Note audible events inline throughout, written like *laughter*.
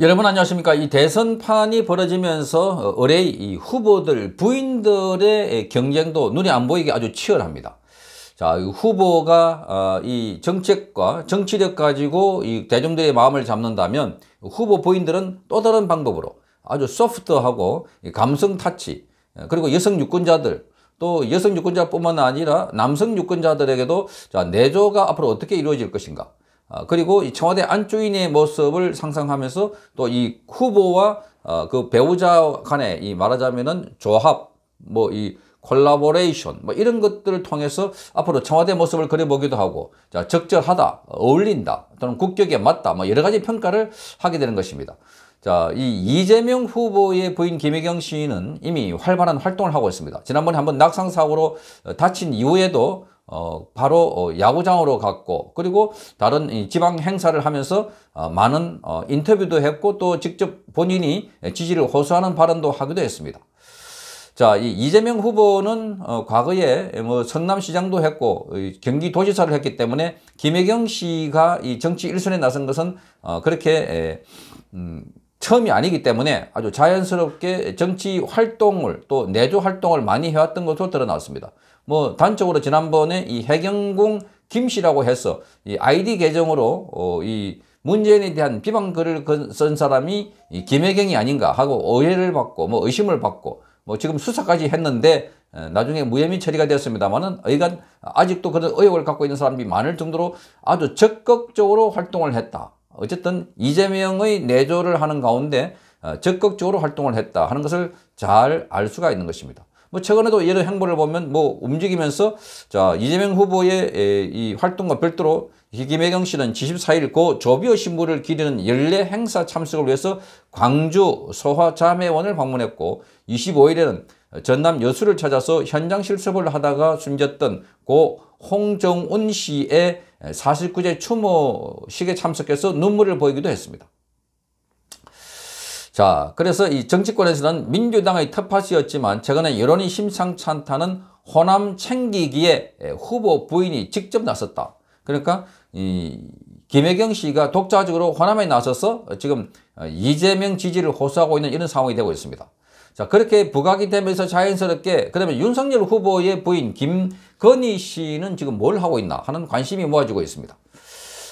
여러분 안녕하십니까 이 대선판이 벌어지면서 의뢰의 후보들 부인들의 경쟁도 눈에 안 보이게 아주 치열합니다 자 후보가 어, 이 정책과 정치력 가지고 이 대중들의 마음을 잡는다면 후보 부인들은 또 다른 방법으로 아주 소프트하고 감성 타치 어, 그리고 여성 유권자들 또 여성 유권자뿐만 아니라 남성 유권자들에게도 자 내조가 앞으로 어떻게 이루어질 것인가 어, 그리고 이 청와대 안주인의 모습을 상상하면서 또 이 후보와 어, 그 배우자 간의 이 말하자면은 조합 뭐 이 콜라보레이션 뭐 이런 것들을 통해서 앞으로 청와대 모습을 그려보기도 하고 자, 적절하다 어울린다 또는 국격에 맞다 뭐 여러 가지 평가를 하게 되는 것입니다. 자, 이 이재명 후보의 부인 김혜경 시인은 이미 활발한 활동을 하고 있습니다. 지난번에 한번 낙상사고로 어, 다친 이후에도 어, 바로 어, 야구장으로 갔고 그리고 다른 지방 행사를 하면서 어, 많은 어, 인터뷰도 했고 또 직접 본인이 지지를 호소하는 발언도 하기도 했습니다. 자, 이 이재명 후보는 어, 과거에 뭐 성남시장도 했고 경기도지사를 했기 때문에 김혜경 씨가 이 정치 일선에 나선 것은 어, 그렇게 에, 음, 처음이 아니기 때문에 아주 자연스럽게 정치 활동을 또 내조 활동을 많이 해왔던 것으로 드러났습니다. 뭐 단적으로 지난번에 이 해경공 김씨라고 해서 이 아이디 계정으로 어, 이 문재인에 대한 비방글을 쓴 사람이 이 김혜경이 아닌가 하고 오해를 받고 뭐 의심을 받고 뭐 지금 수사까지 했는데 어, 나중에 무혐의 처리가 되었습니다만은 의간 아직도 그런 의혹을 갖고 있는 사람이 많을 정도로 아주 적극적으로 활동을 했다. 어쨌든 이재명의 내조를 하는 가운데 어, 적극적으로 활동을 했다 하는 것을 잘 알 수가 있는 것입니다. 뭐 최근에도 여러 행보를 보면 뭐 움직이면서 자 이재명 후보의 에, 이 활동과 별도로 김혜경 씨는 7 4일고 조비오 신부를 기리는 연례 행사 참석을 위해서 광주 소화자매원을 방문했고 25일에는 전남 여수를 찾아서 현장 실습을 하다가 숨졌던 고 홍정운 씨의 49제 추모식에 참석해서 눈물을 보이기도 했습니다. 자, 그래서 이 정치권에서는 민주당의 텃밭이었지만 최근에 여론이 심상치 않다는 호남 챙기기에 예, 후보 부인이 직접 나섰다. 그러니까 이 김혜경 씨가 독자적으로 호남에 나서서 지금 어, 이재명 지지를 호소하고 있는 이런 상황이 되고 있습니다. 자 그렇게 부각이 되면서 자연스럽게 그러면 윤석열 후보의 부인 김건희 씨는 지금 뭘 하고 있나 하는 관심이 모아지고 있습니다.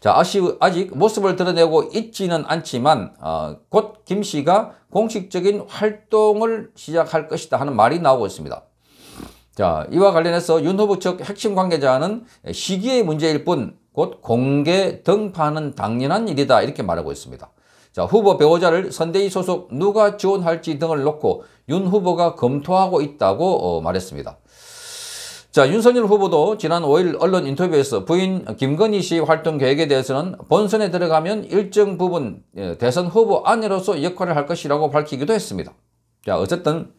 자, 아직 모습을 드러내고 있지는 않지만 어, 곧 김씨가 공식적인 활동을 시작할 것이다 하는 말이 나오고 있습니다. 자, 이와 관련해서 윤 후보 측 핵심 관계자는 시기의 문제일 뿐 곧 공개 등판은 당연한 일이다 이렇게 말하고 있습니다. 자, 후보 배우자를 선대위 소속 누가 지원할지 등을 놓고 윤 후보가 검토하고 있다고 어, 말했습니다. 자 윤석열 후보도 지난 5일 언론 인터뷰에서 부인 김건희 씨 활동 계획에 대해서는 본선에 들어가면 일정 부분 예, 대선 후보 아내로서 역할을 할 것이라고 밝히기도 했습니다. 자 어쨌든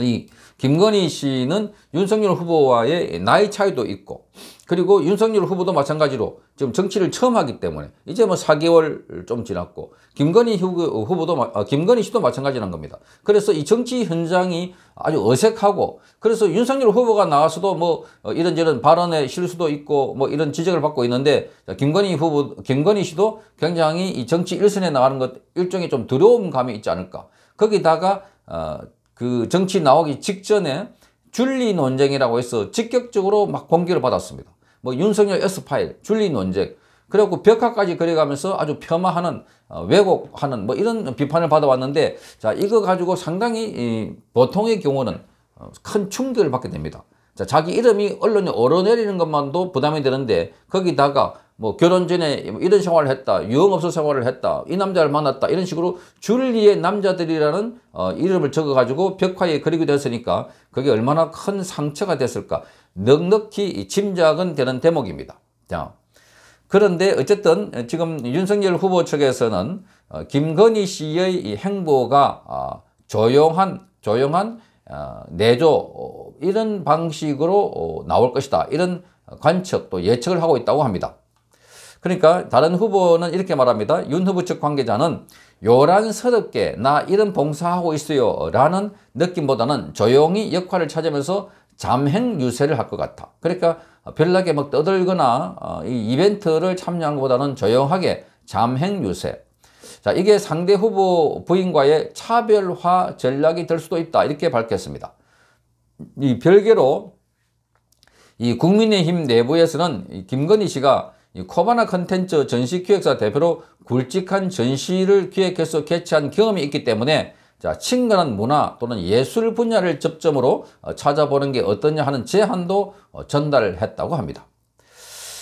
이 김건희 씨는 윤석열 후보와의 나이 차이도 있고 그리고 윤석열 후보도 마찬가지로 지금 정치를 처음 하기 때문에 이제 뭐 4개월 좀 지났고 김건희 후보도 아, 김건희 씨도 마찬가지란 겁니다. 그래서 이 정치 현장이 아주 어색하고 그래서 윤석열 후보가 나와서도 뭐 어, 이런저런 발언의 실수도 있고 뭐 이런 지적을 받고 있는데 김건희 후보 김건희 씨도 굉장히 이 정치 일선에 나가는 것 일종의 좀 두려움 감이 있지 않을까. 거기다가 어그 정치 나오기 직전에 줄리 논쟁이라고 해서 직격적으로 막 공격을 받았습니다. 뭐 윤석열 S파일, 줄리 논쟁, 그리고 벽화까지 그려가면서 아주 폄하하는 어, 왜곡하는 뭐 이런 비판을 받아왔는데 자 이거 가지고 상당히 이, 보통의 경우는 어, 큰 충격을 받게 됩니다. 자, 자기 이름이 언론에 오르내리는 것만도 부담이 되는데 거기다가 뭐 결혼 전에 이런 생활을 했다, 유흥업소 생활을 했다, 이 남자를 만났다 이런 식으로 줄리의 남자들이라는 어, 이름을 적어가지고 벽화에 그리게 됐으니까 그게 얼마나 큰 상처가 됐을까 넉넉히 짐작은 되는 대목입니다. 자, 그런데 어쨌든 지금 윤석열 후보 측에서는 어, 김건희 씨의 이 행보가 어, 조용한 조용한 아, 내조 어, 이런 방식으로 어, 나올 것이다 이런 관측 또 예측을 하고 있다고 합니다. 그러니까 다른 후보는 이렇게 말합니다. 윤 후보 측 관계자는 요란스럽게 나 이런 봉사하고 있어요 라는 느낌보다는 조용히 역할을 찾으면서 잠행 유세를 할 것 같아. 그러니까 별나게 막 떠들거나 어, 이 이벤트를 참여한 것보다는 조용하게 잠행 유세. 자, 이게 상대 후보 부인과의 차별화 전략이 될 수도 있다. 이렇게 밝혔습니다. 이 별개로 이 국민의힘 내부에서는 김건희 씨가 코바나 컨텐츠 전시기획사 대표로 굵직한 전시를 기획해서 개최한 경험이 있기 때문에 자, 친근한 문화 또는 예술 분야를 접점으로 어, 찾아보는 게 어떠냐 하는 제안도 어, 전달했다고 합니다.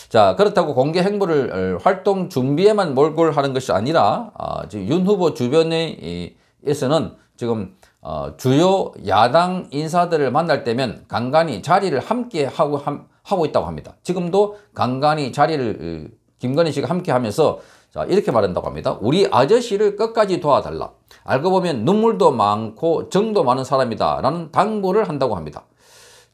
자 그렇다고 공개 행보를 어, 활동 준비에만 몰골하는 것이 아니라 어, 윤 후보 주변에서는 지금 어, 주요 야당 인사들을 만날 때면 간간히 자리를 함께 하고 함, 하고 있다고 합니다. 지금도 간간히 자리를 어, 김건희 씨가 함께 하면서 자 이렇게 말한다고 합니다. 우리 아저씨를 끝까지 도와달라. 알고 보면 눈물도 많고 정도 많은 사람이다 라는 당부를 한다고 합니다.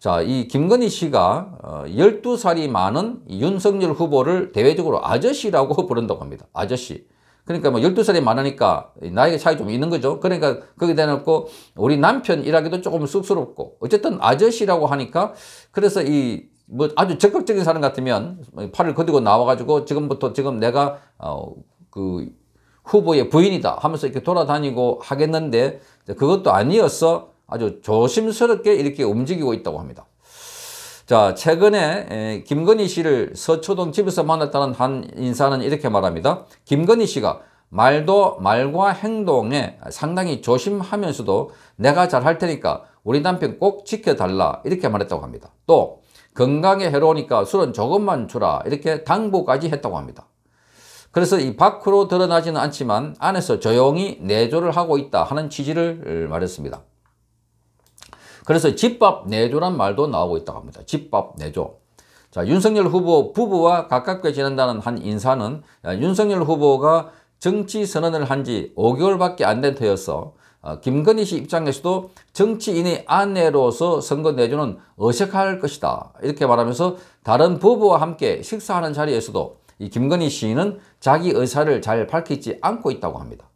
자, 이 김건희 씨가 12살이 어, 많은 윤석열 후보를 대외적으로 아저씨라고 *laughs* 부른다고 합니다. 아저씨. 그러니까 뭐 12살이 많으니까 나이가 차이 좀 있는 거죠. 그러니까 거기 대놓고 우리 남편이라기도 조금 쑥스럽고 어쨌든 아저씨라고 하니까 그래서 이뭐 아주 적극적인 사람 같으면 팔을 거두고 나와가지고 지금부터 지금 내가 어, 그 후보의 부인이다 하면서 이렇게 돌아다니고 하겠는데 그것도 아니어서 아주 조심스럽게 이렇게 움직이고 있다고 합니다. 자 최근에 김건희 씨를 서초동 집에서 만났다는 한 인사는 이렇게 말합니다. 김건희 씨가 말도 말과 행동에 상당히 조심하면서도 내가 잘할 테니까 우리 남편 꼭 지켜달라 이렇게 말했다고 합니다. 또 건강에 해로우니까 술은 조금만 주라 이렇게 당부까지 했다고 합니다. 그래서 이 밖으로 드러나지는 않지만 안에서 조용히 내조를 하고 있다 하는 취지를 말했습니다. 그래서 집밥 내조란 말도 나오고 있다고 합니다. 집밥 내조. 자, 윤석열 후보 부부와 가깝게 지낸다는 한 인사는 윤석열 후보가 정치 선언을 한 지 5개월밖에 안 된 터여서 어, 김건희 씨 입장에서도 정치인의 아내로서 선거 내주는 어색할 것이다. 이렇게 말하면서 다른 부부와 함께 식사하는 자리에서도 이 김건희 씨는 자기 의사를 잘 밝히지 않고 있다고 합니다.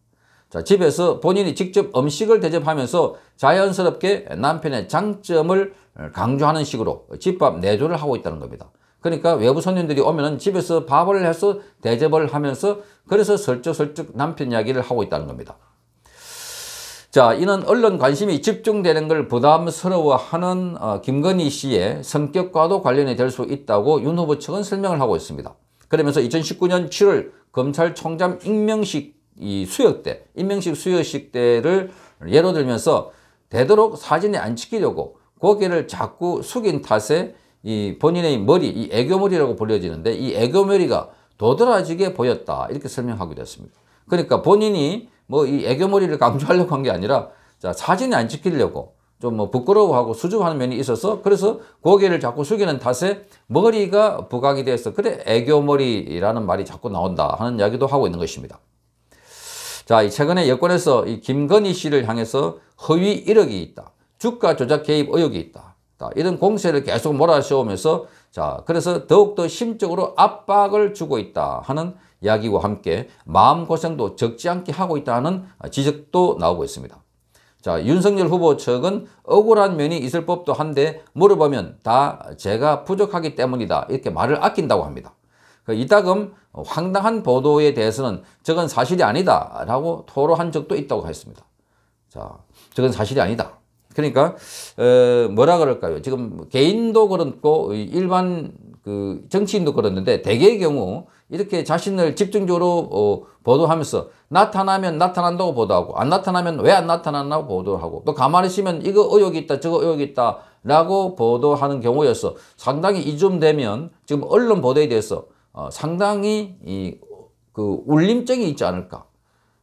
자, 집에서 본인이 직접 음식을 대접하면서 자연스럽게 남편의 장점을 강조하는 식으로 집밥 내조를 하고 있다는 겁니다. 그러니까 외부 손님들이 오면은 집에서 밥을 해서 대접을 하면서 그래서 설쩍설쩍 남편 이야기를 하고 있다는 겁니다. 자, 이는 언론 관심이 집중되는 걸 부담스러워하는 어, 김건희 씨의 성격과도 관련이 될 수 있다고 윤 후보 측은 설명을 하고 있습니다. 그러면서 2019년 7월 검찰총장 임명식 이 수역 때, 임명식 수여식 때를 예로 들면서 되도록 사진에 안 찍히려고 고개를 자꾸 숙인 탓에 이 본인의 머리, 이 애교머리라고 불려지는데 이 애교머리가 도드라지게 보였다 이렇게 설명하기도 했습니다. 그러니까 본인이 뭐이 애교머리를 강조하려고 한 게 아니라 자, 사진이 안 찍히려고 좀 뭐 부끄러워하고 수줍하는 면이 있어서 그래서 고개를 자꾸 숙이는 탓에 머리가 부각이 돼서 그래 애교머리라는 말이 자꾸 나온다 하는 이야기도 하고 있는 것입니다. 자, 최근에 여권에서 이 김건희 씨를 향해서 허위 이력이 있다. 주가 조작 개입 의혹이 있다. 자, 이런 공세를 계속 몰아세우면서 자, 그래서 더욱더 심적으로 압박을 주고 있다 하는 이야기와 함께 마음고생도 적지 않게 하고 있다는 지적도 나오고 있습니다. 자, 윤석열 후보 측은 억울한 면이 있을 법도 한데 물어보면 다 제가 부족하기 때문이다 이렇게 말을 아낀다고 합니다. 그 이따금 황당한 보도에 대해서는 저건 사실이 아니다 라고 토로한 적도 있다고 했습니다. 자, 저건 사실이 아니다. 그러니까 어, 뭐라 그럴까요? 지금 개인도 그렇고 일반 그 정치인도 그렇는데 대개의 경우 이렇게 자신을 집중적으로 어, 보도하면서 나타나면 나타난다고 보도하고 안 나타나면 왜 안 나타났나고 보도하고 또 가만히 있으면 이거 의혹이 있다 저거 의혹이 있다 라고 보도하는 경우여서 상당히 이쯤 되면 지금 언론 보도에 대해서 어, 상당히 이, 그 울림증이 있지 않을까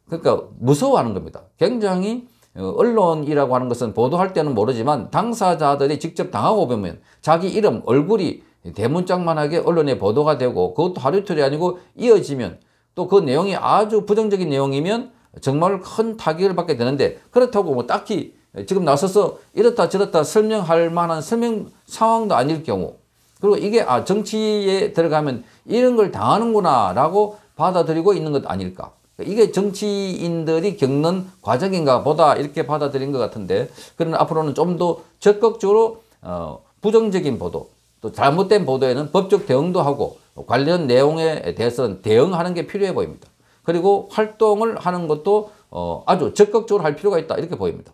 그러니까 무서워하는 겁니다 굉장히 어, 언론이라고 하는 것은 보도할 때는 모르지만 당사자들이 직접 당하고 보면 자기 이름, 얼굴이 대문짝만하게 언론에 보도가 되고 그것도 하루 이틀이 아니고 이어지면 또 그 내용이 아주 부정적인 내용이면 정말 큰 타격을 받게 되는데 그렇다고 뭐 딱히 지금 나서서 이렇다 저렇다 설명할 만한 설명 상황도 아닐 경우 그리고 이게 아 정치에 들어가면 이런 걸 당하는구나 라고 받아들이고 있는 것 아닐까 이게 정치인들이 겪는 과정인가 보다 이렇게 받아들인 것 같은데 그런 앞으로는 좀 더 적극적으로 어, 부정적인 보도 또 잘못된 보도에는 법적 대응도 하고 관련 내용에 대해서는 대응하는 게 필요해 보입니다. 그리고 활동을 하는 것도 어, 아주 적극적으로 할 필요가 있다 이렇게 보입니다.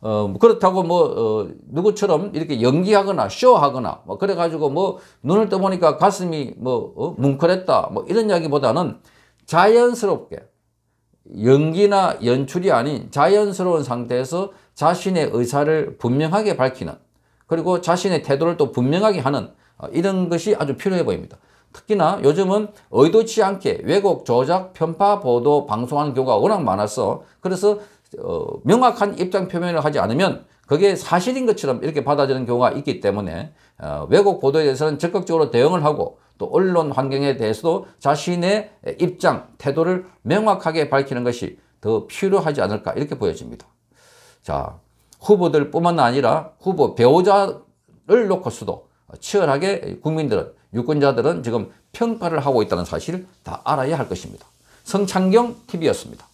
어, 뭐 그렇다고 뭐 어, 누구처럼 이렇게 연기하거나 쇼하거나 뭐 그래가지고 뭐 눈을 떠보니까 가슴이 뭐 어, 뭉클했다 뭐 이런 이야기보다는 자연스럽게 연기나 연출이 아닌 자연스러운 상태에서 자신의 의사를 분명하게 밝히는 그리고 자신의 태도를 또 분명하게 하는 어, 이런 것이 아주 필요해 보입니다. 특히나 요즘은 의도치 않게 왜곡, 조작, 편파, 보도, 방송하는 경우가 워낙 많아서 그래서 어, 명확한 입장 표명을 하지 않으면 그게 사실인 것처럼 이렇게 받아지는 경우가 있기 때문에 어, 왜곡 보도에 대해서는 적극적으로 대응을 하고 또 언론 환경에 대해서도 자신의 입장, 태도를 명확하게 밝히는 것이 더 필요하지 않을까 이렇게 보여집니다. 자, 후보들뿐만 아니라 후보 배우자를 놓고서도 치열하게 국민들은 유권자들은 지금 평가를 하고 있다는 사실을 다 알아야 할 것입니다. 성창경 TV였습니다.